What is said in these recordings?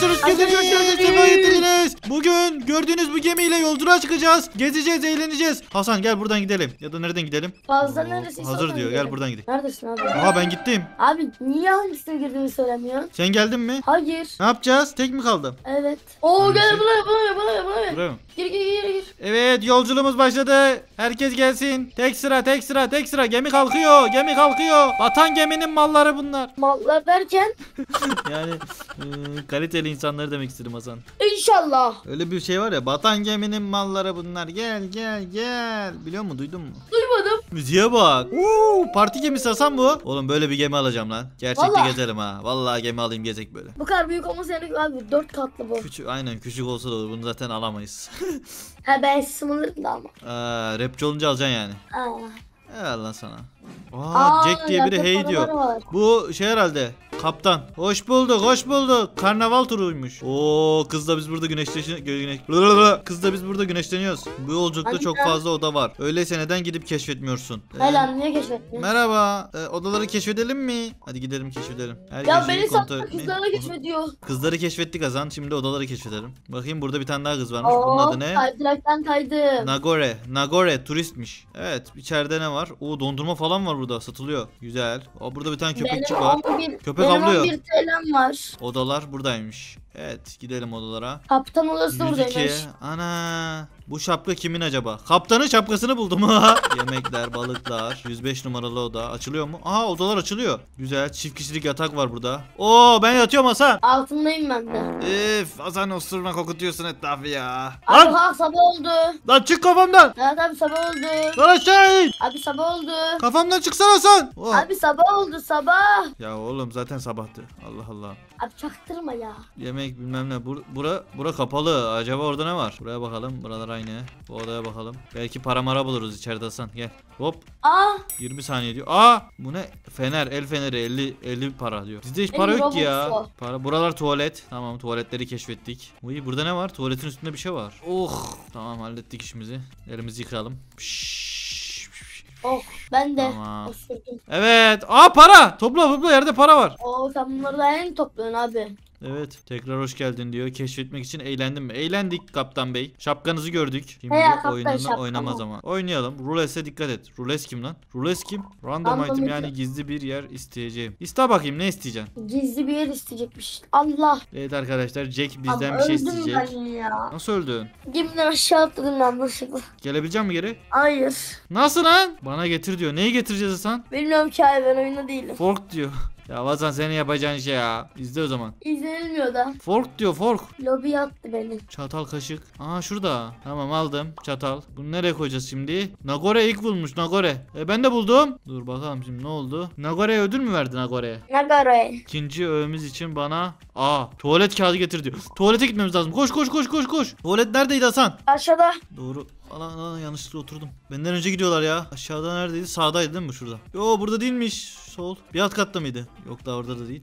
Görüşürüz kesinlikle sefa getirdiniz. Bugün gördüğünüz bu gemiyle yolculuğa çıkacağız. Gezeceğiz, eğleneceğiz. Hasan gel buradan gidelim. Ya da nereden gidelim? Fazla Oo, neredesin? Hazır diyor. Gel buradan gidelim. Neredesin abi? Aha ben gittim. Abi niye hangisine girdiğini söylemiyorsun? Sen geldin mi? Hayır. Ne yapacağız? Tek mi kaldım? Evet. Oo gel buraya buraya buraya buraya. Buraya mı? Gir gir gir gir. Evet yolculuğumuz başladı. Herkes gelsin. Tek sıra tek sıra tek sıra. Gemi kalkıyor. Gemi kalkıyor. Vatan geminin malları bunlar. Mallar derken? yani e, kaliteli kaliteli insanları demek istedim Hasan. İnşallah. Öyle bir şey var ya batan geminin malları bunlar gel gel gel. Biliyor musun duydun mu? Duymadım. Müziğe bak. Uuu parti gemisi Hasan bu. Oğlum böyle bir gemi alacağım lan. Gerçekte Vallahi. ha. Vallahi gemi alayım gezek böyle. Bu kadar büyük olması yani abi 4 katlı bu. Küçük aynen küçük olsa da olur. Bunu zaten alamayız. ha ben sınırım da ama. Aa, ee, rapçi olunca alacaksın yani. Aa. Helal lan sana. Aa, Aa Jack diye biri hey diyor. Var. Bu şey herhalde Kaptan. Hoş bulduk, hoş bulduk. Karnaval turuymuş. Oo, kız da biz burada güneşleniyoruz. güneş. Kız da biz burada güneşleniyoruz. Bu yolculukta çok fazla oda var. Öyleyse neden gidip keşfetmiyorsun? Ee, Hayır lan niye keşfetmiyorsun? Merhaba. Ee, odaları keşfedelim mi? Hadi gidelim keşfedelim. Her ya beni sattı kızları keşfediyor. Kızları keşfettik Azan. Şimdi odaları keşfedelim. Bakayım burada bir tane daha kız varmış. Oo, Bunun adı ne? Kaydıraktan kaydım. Nagore. Nagore turistmiş. Evet içeride ne var? Oo dondurma falan var burada satılıyor. Güzel. Aa, burada bir tane köpekçi var. Köpek benim tavlıyor. 11 TL'm var. Odalar buradaymış. Evet gidelim odalara. Kaptan odası da 102. buradaymış. Ana bu şapka kimin acaba? Kaptanın şapkasını buldum. Yemekler, balıklar. 105 numaralı oda. Açılıyor mu? Aha odalar açılıyor. Güzel. Çift kişilik yatak var burada. Oo ben yatıyorum Hasan. Altındayım ben de. Üf Hasan osurma kokutuyorsun etrafı ya. Abi Lan! ha sabah oldu. Lan çık kafamdan. Evet abi sabah oldu. Lan aşağı in. Abi sabah oldu. Kafamdan çıksana Hasan. Oh. Abi sabah oldu sabah. Ya oğlum zaten sabahtı. Allah Allah. Abi çaktırma ya. Yemek yemek bilmem ne. Bur bura, bura kapalı. Acaba orada ne var? Buraya bakalım. Buralar aynı. Bu odaya bakalım. Belki para mara buluruz içeride Hasan. Gel. Hop. Aa. 20 saniye diyor. Aa. Bu ne? Fener. El feneri. 50 50 para diyor. Bizde hiç para yok ki ya. Para. Buralar tuvalet. Tamam tuvaletleri keşfettik. Uy burada ne var? Tuvaletin üstünde bir şey var. Oh. Tamam hallettik işimizi. Elimizi yıkayalım. Oh ben de tamam. osurdum. Evet. Aa para. Topla topla yerde para var. Oo sen bunları da en topluyorsun abi. Evet. Tekrar hoş geldin diyor. Keşfetmek için eğlendim mi? Eğlendik kaptan bey. Şapkanızı gördük. Şimdi He, oyununu şapka oynama zaman. Oynayalım. Rules'e dikkat et. Rules kim lan? Rules kim? Random, Random item yani gizli bir yer isteyeceğim. İste bakayım ne isteyeceksin? Gizli bir yer isteyecekmiş. Allah. Evet arkadaşlar Jack bizden Abi, bir şey isteyecek. ya. Nasıl öldün? Gemiden aşağı atladım ben boşlukla. Gelebilecek mi geri? Hayır. Nasıl lan? Bana getir diyor. Neyi getireceğiz sen? Bilmiyorum ki abi ben oyunda değilim. Fork diyor. Ya Vazan senin yapacağın şey ya. İzle o zaman. İzlenilmiyor da. Fork diyor fork. Lobby attı beni. Çatal kaşık. Aa şurada. Tamam aldım. Çatal. Bunu nereye koyacağız şimdi? Nagore ilk bulmuş Nagore. E ben de buldum. Dur bakalım şimdi ne oldu? Nagore'ye ödül mü verdi Nagore'ye? Nagore. İkinci öğümüz için bana. Aa tuvalet kağıdı getir diyor. Tuvalete gitmemiz lazım. Koş koş koş koş koş. Tuvalet neredeydi Hasan? Aşağıda. Doğru. Ana, ana yanlışlıkla oturdum. Benden önce gidiyorlar ya. Aşağıda neredeydi? Sağdaydı değil mi şurada? Yo burada değilmiş sol. Bir alt katta mıydı? Yok da orada da değil.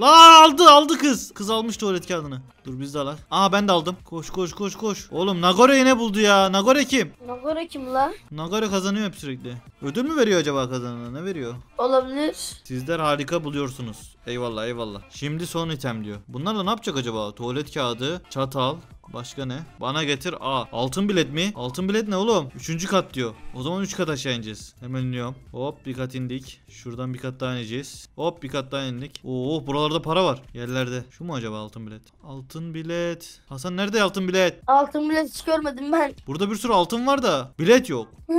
La aldı aldı kız. Kız almış tuvalet kağıdını. Dur biz de alak. Aa ben de aldım. Koş koş koş koş. Oğlum Nagore ne buldu ya? Nagore kim? Nagore kim la? Nagore kazanıyor hep sürekli. Ödül mü veriyor acaba kazanana? Ne veriyor? Olabilir. Sizler harika buluyorsunuz. Eyvallah eyvallah. Şimdi son item diyor. Bunlar da ne yapacak acaba? Tuvalet kağıdı, çatal, Başka ne? Bana getir. A, altın bilet mi? Altın bilet ne oğlum? Üçüncü kat diyor. O zaman üç kat aşağı ineceğiz. Hemen iniyorum. Hop bir kat indik. Şuradan bir kat daha ineceğiz. Hop bir kat daha indik. Oo buralarda para var. Yerlerde. Şu mu acaba altın bilet? Altın bilet. Hasan nerede altın bilet? Altın bilet hiç görmedim ben. Burada bir sürü altın var da bilet yok.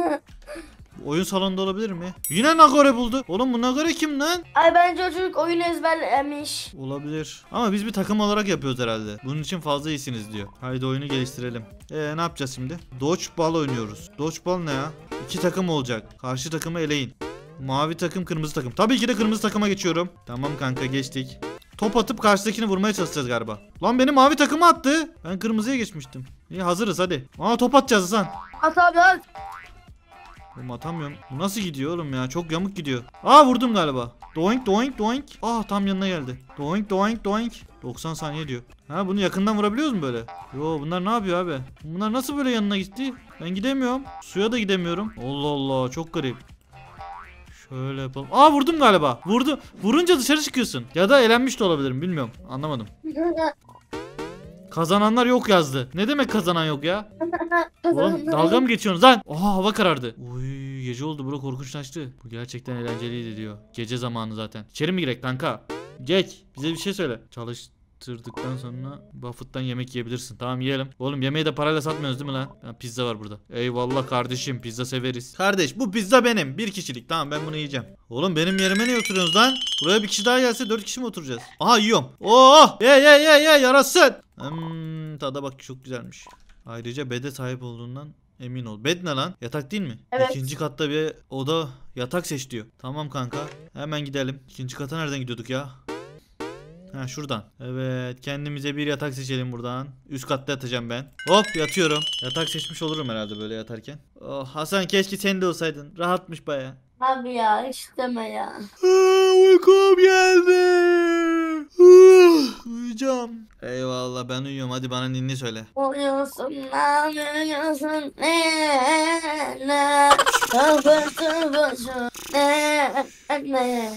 Oyun salonunda olabilir mi? Yine Nagore buldu. Oğlum bu Nagore kim lan? Ay bence o çocuk oyun ezberlemiş. Olabilir. Ama biz bir takım olarak yapıyoruz herhalde. Bunun için fazla iyisiniz diyor. Haydi oyunu geliştirelim. Ee ne yapacağız şimdi? Dodgeball oynuyoruz. Dodgeball ne ya? İki takım olacak. Karşı takımı eleyin. Mavi takım, kırmızı takım. Tabii ki de kırmızı takıma geçiyorum. Tamam kanka geçtik. Top atıp karşıdakini vurmaya çalışacağız galiba. Lan beni mavi takıma attı. Ben kırmızıya geçmiştim. İyi hazırız hadi. Aa top atacağız Hasan. At abi at. Oğlum atamıyorum. Bu nasıl gidiyor oğlum ya? Çok yamuk gidiyor. Aa vurdum galiba. Doink doink doink. Ah tam yanına geldi. Doink doink doink. 90 saniye diyor. Ha bunu yakından vurabiliyoruz mu böyle? Yo bunlar ne yapıyor abi? Bunlar nasıl böyle yanına gitti? Ben gidemiyorum. Suya da gidemiyorum. Allah Allah çok garip. Şöyle yapalım. Aa vurdum galiba. Vurdu. Vurunca dışarı çıkıyorsun. Ya da elenmiş de olabilirim bilmiyorum. Anlamadım. Kazananlar yok yazdı. Ne demek kazanan yok ya? Oğlum dalga mı geçiyorsunuz lan? Oha hava karardı. Uy gece oldu bura korkunçlaştı. Bu gerçekten eğlenceliydi diyor. Gece zamanı zaten. İçeri mi girek kanka? Geç. Bize bir şey söyle. Çalış yaptırdıktan sonra Buffett'tan yemek yiyebilirsin. Tamam yiyelim. Oğlum yemeği de parayla satmıyoruz değil mi lan? Ha, pizza var burada. Eyvallah kardeşim pizza severiz. Kardeş bu pizza benim. Bir kişilik tamam ben bunu yiyeceğim. Oğlum benim yerime niye oturuyorsunuz lan? Buraya bir kişi daha gelse dört kişi mi oturacağız? Aha yiyorum. Oo oh! ye ye ye ye yarasın. Hmm, tada bak çok güzelmiş. Ayrıca bede sahip olduğundan Emin ol. Bed ne lan? Yatak değil mi? Evet. İkinci katta bir oda yatak seç diyor. Tamam kanka. Hemen gidelim. İkinci kata nereden gidiyorduk ya? Ha şuradan. Evet kendimize bir yatak seçelim buradan. Üst katta yatacağım ben. Hop yatıyorum. Yatak seçmiş olurum herhalde böyle yatarken. Oh, Hasan keşke sen de olsaydın. Rahatmış baya. Abi ya isteme ya. uykum geldi. uyuyacağım. Eyvallah ben uyuyorum hadi bana ninni söyle. Uyuyorsun lan uyuyorsun ne ne Kıvır kıvır ne ne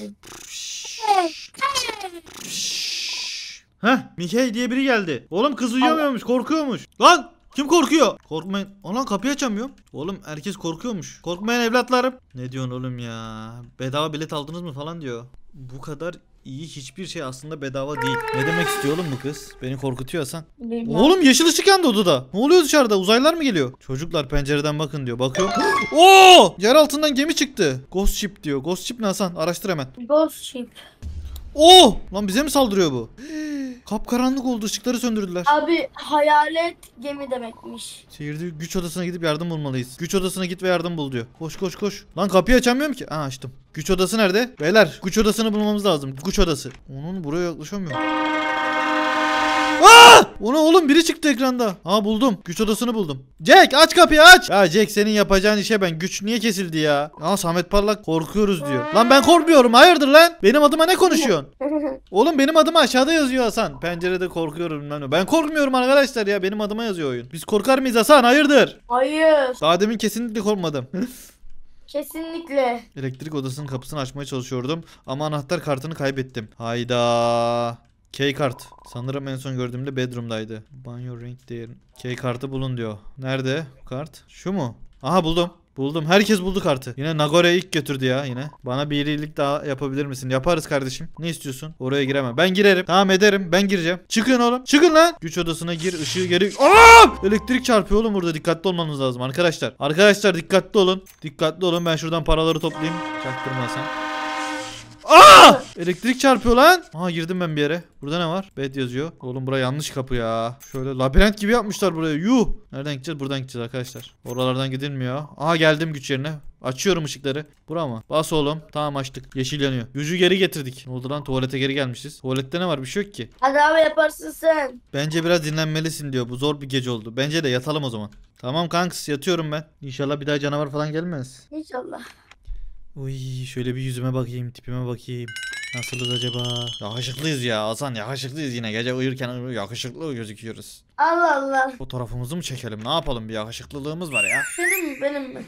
Heh Mikey diye biri geldi. Oğlum kız uyuyamıyormuş korkuyormuş. Lan kim korkuyor? Korkmayın. Ulan kapıyı açamıyorum. Oğlum herkes korkuyormuş. Korkmayın evlatlarım. Ne diyorsun oğlum ya? Bedava bilet aldınız mı falan diyor. Bu kadar iyi hiçbir şey aslında bedava değil. Ne demek istiyor oğlum bu kız? Beni korkutuyor Hasan. Oğlum yeşil ışık yandı odada. Ne oluyor dışarıda? Uzaylılar mı geliyor? Çocuklar pencereden bakın diyor. Bakıyor. Oo! Yer altından gemi çıktı. Ghost ship diyor. Ghost ship ne Hasan? Araştır hemen. Ghost ship. Oo! Oh! Lan bize mi saldırıyor bu? Kapkaranlık oldu ışıkları söndürdüler. Abi hayalet gemi demekmiş. Seyirci güç odasına gidip yardım bulmalıyız. Güç odasına git ve yardım bul diyor. Koş koş koş. Lan kapıyı açamıyorum ki. Aa açtım. Güç odası nerede? Beyler güç odasını bulmamız lazım. Güç odası. Onun buraya yaklaşamıyorum. Aa! O oğlum biri çıktı ekranda. Ha buldum. Güç odasını buldum. Jack aç kapıyı aç. Ya Jack senin yapacağın işe ben. Güç niye kesildi ya? Aa Samet Parlak korkuyoruz diyor. Lan ben korkmuyorum. Hayırdır lan? Benim adıma ne konuşuyorsun? Oğlum benim adıma aşağıda yazıyor Hasan. Pencerede korkuyorum lan. Ben korkmuyorum arkadaşlar ya. Benim adıma yazıyor oyun. Biz korkar mıyız Hasan? Hayırdır? Hayır. Daha demin kesinlikle korkmadım. Kesinlikle. Elektrik odasının kapısını açmaya çalışıyordum ama anahtar kartını kaybettim. Hayda. K kart. Sanırım en son gördüğümde bedroom'daydı. Banyo renk değeri. K kartı bulun diyor. Nerede kart? Şu mu? Aha buldum. Buldum. Herkes buldu kartı. Yine Nagora'ya ilk götürdü ya yine. Bana bir iyilik daha yapabilir misin? Yaparız kardeşim. Ne istiyorsun? Oraya gireme. Ben girerim. Tamam ederim. Ben gireceğim. Çıkın oğlum. Çıkın lan. Güç odasına gir. Işığı geri... Oğlum! Elektrik çarpıyor oğlum burada. Dikkatli olmanız lazım arkadaşlar. Arkadaşlar dikkatli olun. Dikkatli olun. Ben şuradan paraları toplayayım. Çaktırmasan. Aa! Elektrik çarpıyor lan. Aha girdim ben bir yere. Burada ne var? Bed yazıyor. Oğlum bura yanlış kapı ya. Şöyle labirent gibi yapmışlar burayı. Yuh. Nereden gideceğiz? Buradan gideceğiz arkadaşlar. Oralardan gidilmiyor. Aha geldim güç yerine. Açıyorum ışıkları. Bura mı? Bas oğlum. Tamam açtık. Yeşil yanıyor. Gücü geri getirdik. Ne oldu lan? Tuvalete geri gelmişiz. Tuvalette ne var? Bir şey yok ki. Hadi abi yaparsın sen. Bence biraz dinlenmelisin diyor. Bu zor bir gece oldu. Bence de yatalım o zaman. Tamam kanks yatıyorum ben. İnşallah bir daha canavar falan gelmez. İnşallah. Uy şöyle bir yüzüme bakayım tipime bakayım. Nasılız acaba? Yakışıklıyız ya Hasan yakışıklıyız yine gece uyurken yakışıklı gözüküyoruz. Allah Allah. Fotoğrafımızı mı çekelim ne yapalım bir yakışıklılığımız var ya. Benim mi benim mi?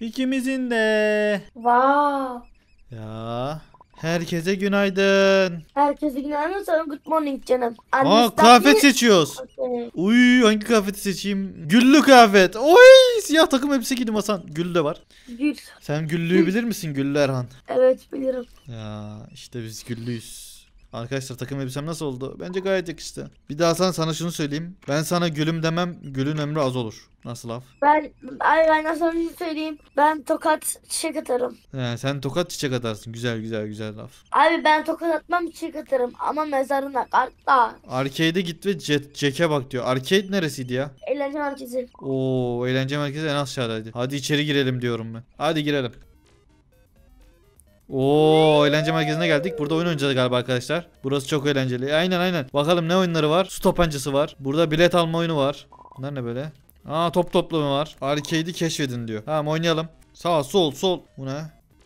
İkimizin de. Wow. Ya. Herkese günaydın. Herkese günaydın sana good morning canım. Aa kahve seçiyoruz. Okay. Uy hangi kahveti seçeyim? Güllü kıyafet. Oy siyah takım elbise giydim Hasan. Gül de var. Gül. Sen güllüyü bilir misin Güllü Erhan? Evet bilirim. Ya işte biz güllüyüz. Arkadaşlar takım elbisem nasıl oldu? Bence gayet yakıştı. Bir daha sen sana şunu söyleyeyim. Ben sana gülüm demem gülün ömrü az olur. Nasıl laf? Ben, ay ben sana şunu söyleyeyim. Ben tokat çiçek atarım. He, sen tokat çiçek atarsın. Güzel güzel güzel laf. Abi ben tokat atmam çiçek atarım. Ama mezarına kartla. Arcade'e git ve Jack- Jack'e bak diyor. Arcade neresiydi ya? Eğlence merkezi. Oo eğlence merkezi en aşağıdaydı. Hadi içeri girelim diyorum ben. Hadi girelim. Oo eğlence merkezine geldik. Burada oyun oynayacağız galiba arkadaşlar. Burası çok eğlenceli. Aynen aynen. Bakalım ne oyunları var? Su tapancası var. Burada bilet alma oyunu var. Bunlar ne böyle? Aa top toplamı var. Arcade'i keşfedin diyor. Tamam oynayalım. Sağ sol sol. Bu ne?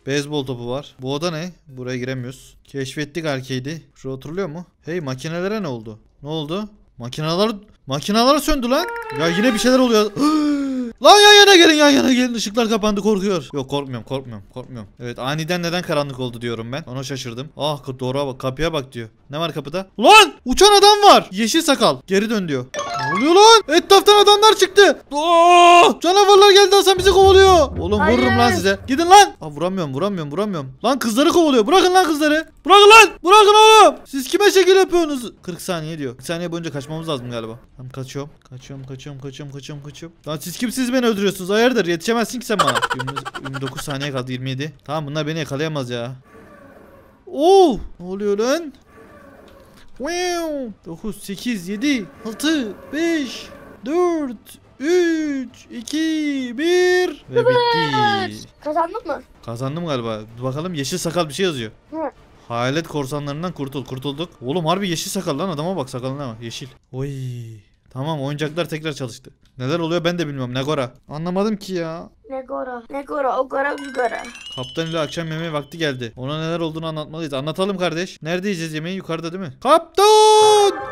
Beyzbol topu var. Bu oda ne? Buraya giremiyoruz. Keşfettik arcade'i. Şurada oturuluyor mu? Hey makinelere ne oldu? Ne oldu? Makinalar, makineler söndü lan. Ya yine bir şeyler oluyor. Lan yan yana gelin yan yana gelin ışıklar kapandı korkuyor. Yok korkmuyorum korkmuyorum korkmuyorum. Evet aniden neden karanlık oldu diyorum ben. Ona şaşırdım. Ah doğru bak kapıya bak diyor. Ne var kapıda? Lan uçan adam var. Yeşil sakal. Geri dön diyor. Ne oluyor lan? Etraftan adamlar çıktı. Oo! Canavarlar geldi Hasan bizi kovalıyor. Oğlum Hayır. vururum lan size. Gidin lan. Aa, vuramıyorum vuramıyorum vuramıyorum. Lan kızları kovalıyor. Bırakın lan kızları. Bırakın lan. Bırakın oğlum. Siz kime şekil yapıyorsunuz? 40 saniye diyor. 40 saniye boyunca kaçmamız lazım galiba. Tamam kaçıyorum. Kaçıyorum kaçıyorum kaçıyorum kaçıyorum kaçıyorum. Lan siz kimsiniz beni öldürüyorsunuz? Hayırdır yetişemezsin ki sen bana. 29 saniye kaldı 27. Tamam bunlar beni yakalayamaz ya. Oo! Ne oluyor lan? 9, 8, 7, 6, 5, 4, 3, 2, 1 ve bitti. Kazandık mı? Kazandım galiba. Bakalım yeşil sakal bir şey yazıyor. Hı. Hayalet korsanlarından kurtul. Kurtulduk. Oğlum harbi yeşil sakal lan adama bak sakalına bak. Yeşil. Oy. Tamam oyuncaklar tekrar çalıştı. Neler oluyor ben de bilmiyorum. Negora. Anlamadım ki ya. Negora. Negora. Ogora. Ugora. Kaptan ile akşam yemeği vakti geldi. Ona neler olduğunu anlatmalıyız. Anlatalım kardeş. Nerede yiyeceğiz yemeği? Yukarıda değil mi? Kaptan!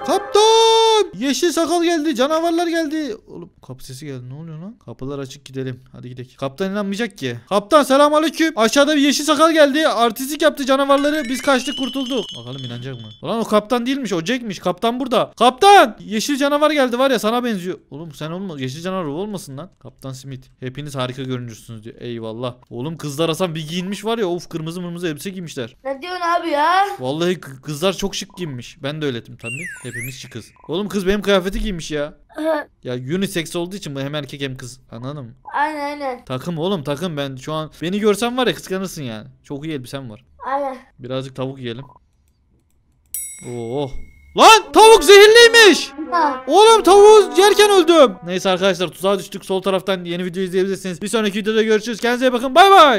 Kaptan! Yeşil sakal geldi. Canavarlar geldi. Oğlum kapı sesi geldi. Ne oluyor lan? Kapılar açık gidelim. Hadi gidelim. Kaptan inanmayacak ki. Kaptan selam aleyküm. Aşağıda bir yeşil sakal geldi. Artistik yaptı canavarları. Biz kaçtık kurtulduk. Bakalım inanacak mı? Ulan o kaptan değilmiş. O Jack'miş. Kaptan burada. Kaptan! Yeşil canavar geldi var ya sana benziyor. Oğlum sen olma. Yeşil canavar olmasın lan. Kaptan Smith. Hepiniz harika görünürsünüz diyor. Eyvallah. Oğlum kızlar Hasan bir giyinmiş var ya. Of kırmızı mırmızı elbise giymişler. Ne diyorsun abi ya? Vallahi kızlar çok şık giyinmiş. Ben de öyle ettim tabii. Hep hepimiz çıkız. Oğlum kız benim kıyafeti giymiş ya. ya unisex olduğu için bu hem erkek hem kız. ananım. mı? Aynen aynen. Takım oğlum takım ben şu an. Beni görsen var ya kıskanırsın yani. Çok iyi elbisem var. Aynen. Birazcık tavuk yiyelim. Oo. Oh. Lan tavuk zehirliymiş. Oğlum tavuğu yerken öldüm. Neyse arkadaşlar tuzağa düştük. Sol taraftan yeni video izleyebilirsiniz. Bir sonraki videoda görüşürüz. Kendinize iyi bakın. Bay bay.